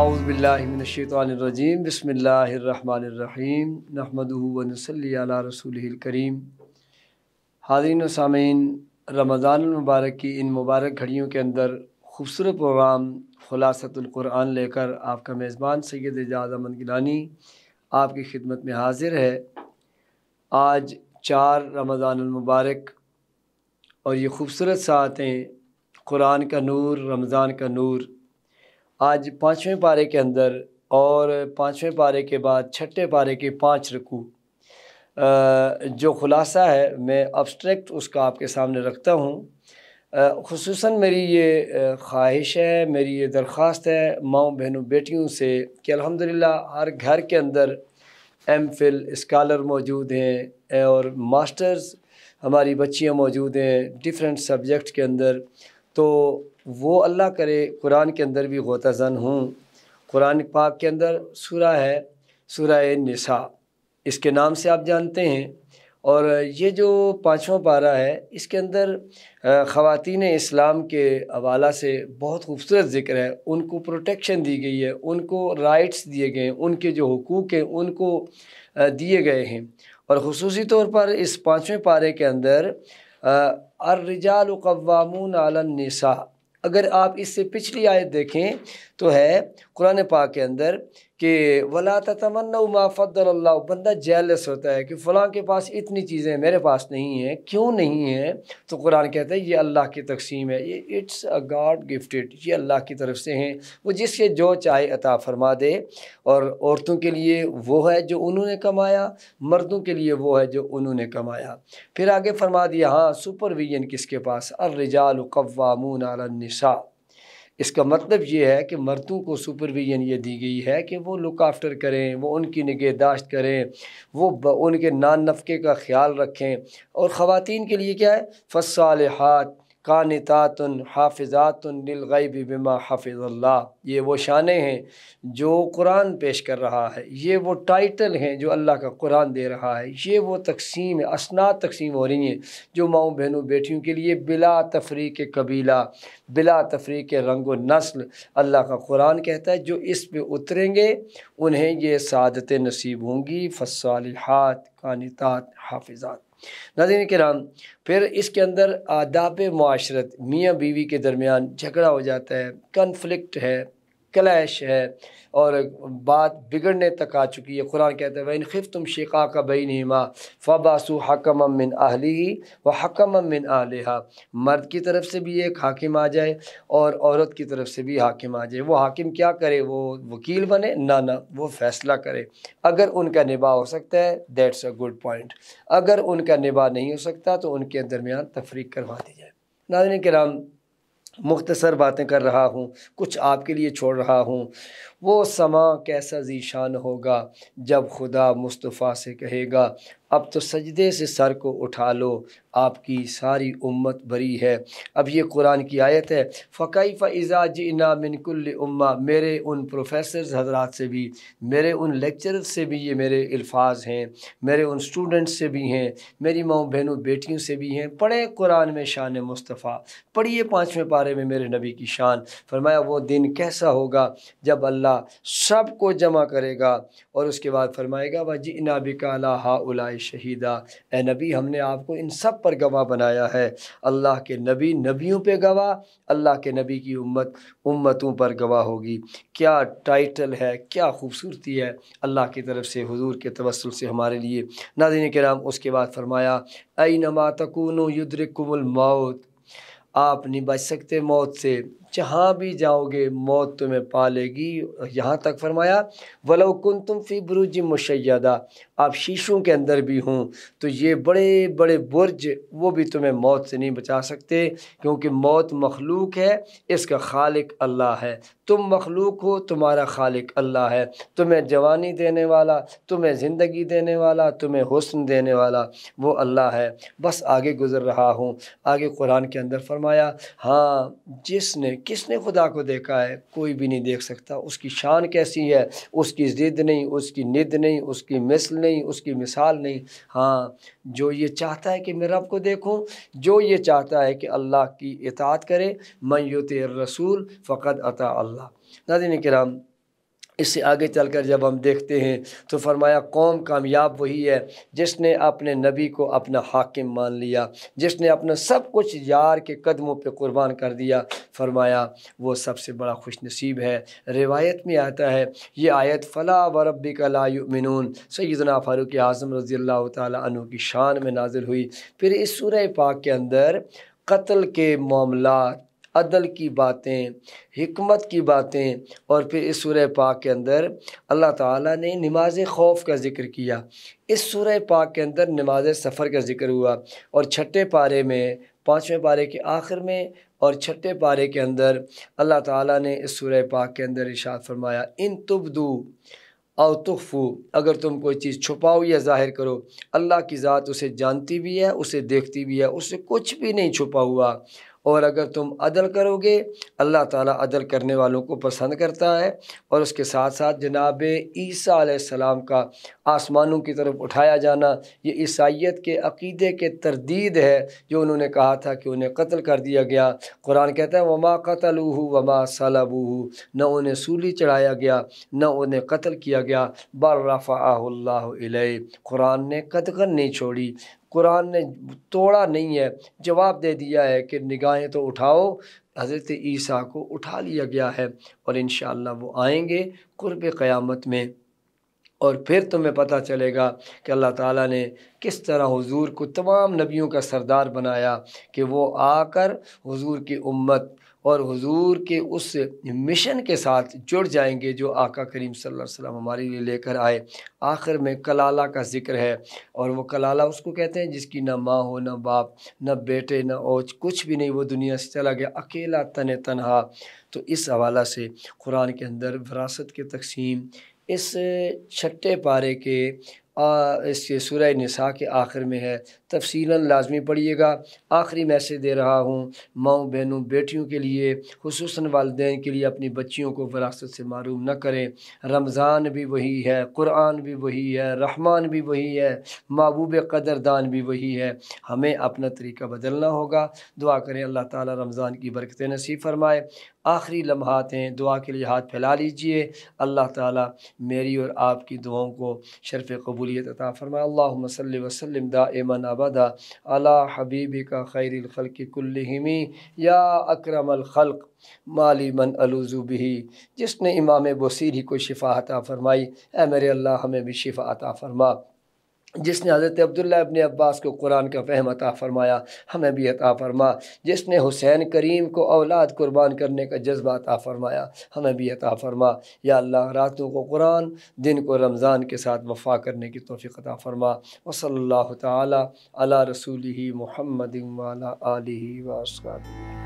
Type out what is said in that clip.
आउज़बिल्लिमिनशैतरजीम बसमीम नहमदल रसूलकरीम हाजिन सामीन रमज़ान मुबारक की इन मुबारक घड़ियों के अंदर खूबसूरत प्रोग्राम ख़ुलासतुल्कुरान लेकर आपका मेज़बान सैद एजाज़ अमन गिलानी आपकी खिदमत में हाजिर है आज चार रमज़ान मुबारक और ये खूबसूरत सातें कुरान का नूर रमज़ान का नूर आज पाँचवें पारे के अंदर और पाँचवें पारे के बाद छठे पारे के पाँच रकू जो ख़ुलासा है मैं अब्स्ट्रैक्ट उसका आपके सामने रखता हूँ खसूस मेरी ये ख्वाहिश है मेरी ये दरख्वास्त है माओ बहनों बेटियों से कि अलहमदिल्ला हर घर के अंदर एम फिल इस्कालर मौजूद हैं और मास्टर्स हमारी बच्चियाँ मौजूद हैं डिफरेंट सब्जेक्ट के अंदर तो वो अल्लाह करे कुरान के अंदर भी गोताजन हूँ कुरान पाक के अंदर सूरा है सूरा निसा इसके नाम से आप जानते हैं और ये जो पाँचवा पारा है इसके अंदर ख़वान इस्लाम के हवाला से बहुत खूबसूरत ज़िक्र है उनको प्रोटेक्शन दी गई है उनको राइट्स दिए गए हैं उनके जो हकूक़ हैं उनको दिए गए हैं और खसूस तौर पर इस पाँचवें पारे के अंदर अर्रजाल कवामून आलनसा अगर आप इससे पिछली आयत देखें तो है कुरान पाक के अंदर कि वला तमन्ना अल्लाह बंदा जेलस होता है कि फ़लाँ के पास इतनी चीज़ें मेरे पास नहीं हैं क्यों नहीं हैं तो कुरान कहता है ये अल्लाह की तकसीम है ये इट्स अ गॉड गिफ्टेड ये अल्लाह की तरफ से हैं वो जिसके जो चाहे अता फरमा दे और औरतों के लिए वो है जो उन्होंने कमाया मर्दों के लिए वो है जो उन्होंने कमाया फिर आगे फरमा दिया हाँ सुपरविजन किसके पास अर्रजाल कवामून अलनिसा इसका मतलब ये है कि मर्दों को सुपरविजन ये दी गई है कि वो लुक आफ्टर करें वो उनकी निगहदाश्त करें वो उनके नान नफ़े का ख्याल रखें और ख़वान के लिए क्या है हाथ कानतातन हाफिजातन हाफिज़ातनगैब बिमा हाफिज़ल्ला ये वो शाने हैं जो कुरान पेश कर रहा है ये वो टाइटल हैं जो अल्लाह का कुरान दे रहा है ये वो तकसीम असना तकसीम हो रही हैं जो माओ बहनों बेटियों के लिए बिला तफरी के कबीला बिला तफरी के रंग व नस्ल अल्लाह का कुरान कहता है जो इस पर उतरेंगे उन्हें ये सादतें नसीब होंगी हाथ कानतात हाफिज़ात नाजिन कराम फिर इसके अंदर आदाब माशरत मियाँ बीवी के दरमियान झगड़ा हो जाता है कन्फ्लिक्ट है क्लैश है और बात बिगड़ने तक आ चुकी है कुरान कहते हैं वह तुम शिका का बई माँ फ़बासु हकम अमिन आहली व हकम अमिन आलिहा मर्द की तरफ से भी एक हाकिम आ जाए और औरत की तरफ से भी हाकिम आ जाए वो हाकिम क्या करे वो वकील बने ना ना वो फ़ैसला करे अगर उनका निभा हो सकता है दैट्स अ गुड पॉइंट अगर उनका निभा नहीं हो सकता तो उनके दरमियान तफरीक करवा दी जाए नाजन कराम मुख्तसर बातें कर रहा हूँ कुछ आपके लिए छोड़ रहा हूँ वो समा कैसा जीशान होगा जब खुदा मुस्तफ़ा से कहेगा अब तो सजदे से सर को उठा लो आपकी सारी उम्मत भरी है अब ये कुरान की आयत है फ़कई फ़ाज़ा जीना मिनकुल उम्मा मेरे उन प्रोफेसर हजरात से भी मेरे उन लेक्चर से भी ये मेरे अल्फाज हैं मेरे उन स्टूडेंट्स से भी हैं मेरी माओ बहनों बेटियों से भी हैं पढ़े कुरान में शान मुस्तफ़ा पढ़िए पाँचवें पारे में मेरे नबी की शान फरमाया वो दिन कैसा होगा जब अल्लाह सब को जमा करेगा और उसके बाद फरमाएगा वह जी इनाबिकाला हा शहीदा ए नबी हमने आपको इन सब पर गवाह बनाया है अल्लाह के नबी नबियों पे गवाह अल्लाह के नबी की उम्मत उम्मतों पर गवाह होगी क्या टाइटल है क्या खूबसूरती है अल्लाह की तरफ से हुजूर के तवसल से हमारे लिए नादिन के नाम उसके बाद फरमाया अई नमा तकून कुमल मौत आप नहीं बच सकते मौत से जहाँ भी जाओगे मौत तुम्हें पालेगी यहाँ तक फरमाया वलो कुन तुम फी बुरुज मुशैदा आप शीशों के अंदर भी हों तो ये बड़े बड़े बुरज वो भी तुम्हें मौत से नहीं बचा सकते क्योंकि मौत मखलूक है इसका खालिक अल्लाह है तुम मखलूक हो तुम्हारा खालिक अल्लाह है तुम्हें जवानी देने वाला तुम्हें ज़िंदगी देने वाला तुम्हें हुसन देने वाला वो अल्लाह है बस आगे गुज़र रहा हूँ आगे कुरान के अंदर फरमाया हाँ जिसने किसने खुदा को देखा है कोई भी नहीं देख सकता उसकी शान कैसी है उसकी ज़िद नहीं उसकी निद नहीं उसकी मिसल नहीं उसकी मिसाल नहीं हाँ जो ये चाहता है कि मैं रब को देखूँ जो ये चाहता है कि अल्लाह की इतात करे मयुत रसूल फ़कत अता अल्लाह नादिन कराम इससे आगे चलकर जब हम देखते हैं तो फरमाया कौम कामयाब वही है जिसने अपने नबी को अपना हाकिम मान लिया जिसने अपना सब कुछ यार के कदमों पे कुर्बान कर दिया फरमाया वो सबसे बड़ा खुश नसीब है रिवायत में आता है ये आयत फ़ला व रबी कलामिन सैदना फ़ारूक आज़म रज़ी अल्लाह तु की शान में नाजिल हुई फिर इस सूर पाक के अंदर कत्ल के मामला अदल की बातें हमत की बातें और फिर इस सूर्य पाक के अंदर अल्लाह ताला ने नमाज खौफ का ज़िक्र किया इस सूर्य पाक के अंदर नमाज सफ़र का ज़िक्र हुआ और छठे पारे में पाँचवें पारे के आखिर में और छठे पारे के अंदर अल्लाह ताला ने इस सूर्य पाक के अंदर इशाद फरमाया इन तुबदू और तुफ़ू अगर तुम कोई चीज़ छुपाओ या ज़ाहिर करो अल्लाह की ज़ात उसे जानती भी है उसे देखती भी है उसे कुछ भी नहीं छुपा हुआ और अगर तुम अदल करोगे अल्लाह ताला अदल करने वालों को पसंद करता है और उसके साथ साथ जनाब ईसा का आसमानों की तरफ उठाया जाना ये ईसाइत के अकीदे के तरदीद है जो उन्होंने कहा था कि उन्हें कत्ल कर दिया गया कुरान कहता है वमा हो वमा सलाबू न उन्हें सूली चढ़ाया गया न उन्हें कत्ल किया गया बल रफा कुरान ने कदगन नहीं छोड़ी कुरान ने तोड़ा नहीं है जवाब दे दिया है कि निगाहें तो उठाओ हज़रत ईसा को उठा लिया गया है और इन वो आएंगे कुर्ब क़्यामत में और फिर तुम्हें पता चलेगा कि अल्लाह ताला ने किस तरह हुजूर को तमाम नबियों का सरदार बनाया कि वो आकर हुजूर की उम्मत और हुजूर के उस मिशन के साथ जुड़ जाएंगे जो आका करीम सल्लल्लाहु अलैहि वसल्लम हमारे लिए लेकर आए आखिर में कलाला का जिक्र है और वो कलाला उसको कहते हैं जिसकी ना माँ हो ना बाप ना बेटे ना ओज कुछ भी नहीं वो दुनिया से चला गया अकेला तन तनहा तो इस हवाला से कुरान के अंदर विरासत के तकसीम इस छठे पारे के इसके सूर्य नसा के आखिर में है तफसीला लाजमी पढ़िएगा आखिरी मैसेज दे रहा हूँ माओ बहनों बेटियों के लिए खसूस वालदे के लिए अपनी बच्चियों को विरासत से मरूम न करें रमज़ान भी वही है कुरान भी वही है रहमान भी वही है महबूब कदरदान भी वही है हमें अपना तरीका बदलना होगा दुआ करें अल्लाह ताली रमज़ान की बरकत नसीब फरमाए आखिरी लम्हात हैं दुआ के लिए हाथ फैला लीजिए अल्लाह ताली मेरी और आपकी दुआओं को शरफ़ कबूल कबूलियत अता फ़रमा अल्लाम वसलम दामन अबदा अला हबीबी का खैरखल कुल्लमी या अक्रम खल्क माली मन अलूजू भी जिसने इमाम बसीरी को शिफा अता फ़रमाई ए मेरे अल्लाह हमें भी शिफा अता फ़रमा जिसने हज़रत अब्दुल्ला अपने अब्बास को कुरान का फ़हम अता फ़रमाया हमें भी अता फ़रमा जिसने हुसैन करीम को औलाद कुर्बान करने का जज्बा अता फ़रमाया हमें भी अता फ़रमा या अल्लाह रातों को कुरान दिन को रमज़ान के साथ वफ़ा करने की तोफ़ी अता फ़रमा वसल ताली रसूल ही महमद वाली वास्का